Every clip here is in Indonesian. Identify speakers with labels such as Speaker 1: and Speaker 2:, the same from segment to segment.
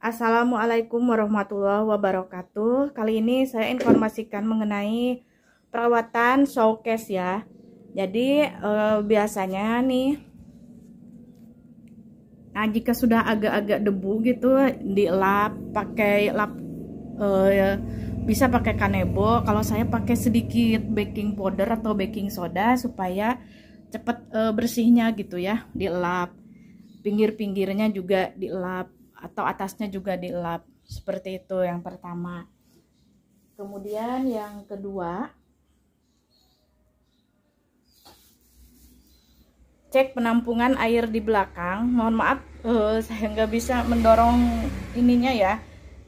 Speaker 1: Assalamualaikum warahmatullahi wabarakatuh. Kali ini saya informasikan mengenai perawatan showcase ya. Jadi eh, biasanya nih Nah, jika sudah agak agak debu gitu dilap pakai lap eh, bisa pakai kanebo. Kalau saya pakai sedikit baking powder atau baking soda supaya cepat eh, bersihnya gitu ya, dilap. Pinggir-pinggirnya juga dilap atau atasnya juga dielap seperti itu yang pertama kemudian yang kedua cek penampungan air di belakang mohon maaf uh, saya nggak bisa mendorong ininya ya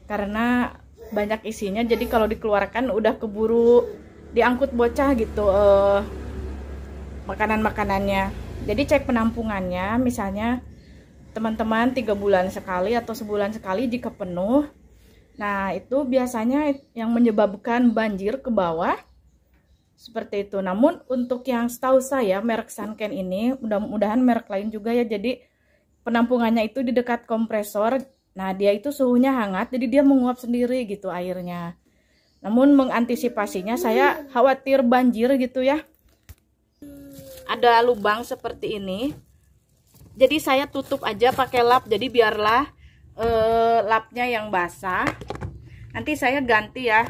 Speaker 1: karena banyak isinya jadi kalau dikeluarkan udah keburu diangkut bocah gitu uh, makanan-makanannya jadi cek penampungannya misalnya teman-teman tiga bulan sekali atau sebulan sekali jika penuh nah itu biasanya yang menyebabkan banjir ke bawah seperti itu namun untuk yang setahu saya merek Sanken ini mudah-mudahan merek lain juga ya jadi penampungannya itu di dekat kompresor nah dia itu suhunya hangat jadi dia menguap sendiri gitu airnya namun mengantisipasinya saya khawatir banjir gitu ya ada lubang seperti ini jadi saya tutup aja pakai lap jadi biarlah uh, lapnya yang basah nanti saya ganti ya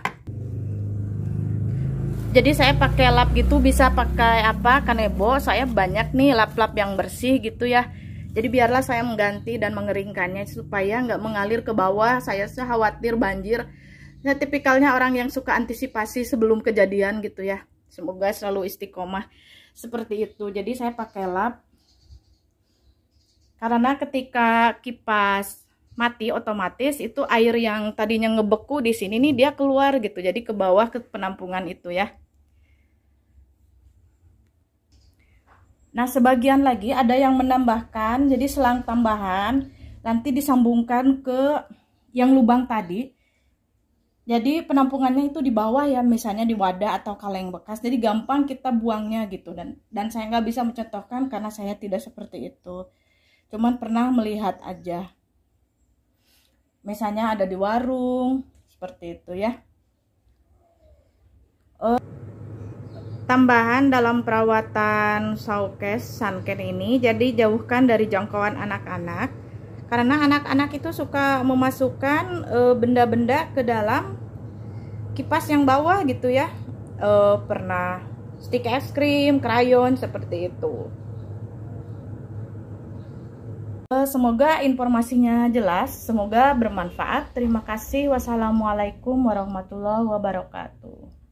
Speaker 1: jadi saya pakai lap gitu bisa pakai apa kanebo saya banyak nih lap-lap yang bersih gitu ya jadi biarlah saya mengganti dan mengeringkannya supaya nggak mengalir ke bawah saya khawatir banjir saya tipikalnya orang yang suka antisipasi sebelum kejadian gitu ya semoga selalu istiqomah seperti itu jadi saya pakai lap karena ketika kipas mati otomatis itu air yang tadinya ngebeku di sini nih dia keluar gitu. Jadi ke bawah ke penampungan itu ya. Nah, sebagian lagi ada yang menambahkan, jadi selang tambahan nanti disambungkan ke yang lubang tadi. Jadi penampungannya itu di bawah ya, misalnya di wadah atau kaleng bekas. Jadi gampang kita buangnya gitu dan dan saya nggak bisa mencontohkan karena saya tidak seperti itu cuman pernah melihat aja misalnya ada di warung seperti itu ya uh, tambahan dalam perawatan saukes sunken ini jadi jauhkan dari jangkauan anak-anak karena anak-anak itu suka memasukkan eh, benda-benda uh, ke dalam kipas yang bawah gitu ya uh, pernah stik es krim krayon seperti itu Eh, semoga informasinya jelas, semoga bermanfaat. Terima kasih. Wassalamualaikum warahmatullahi wabarakatuh.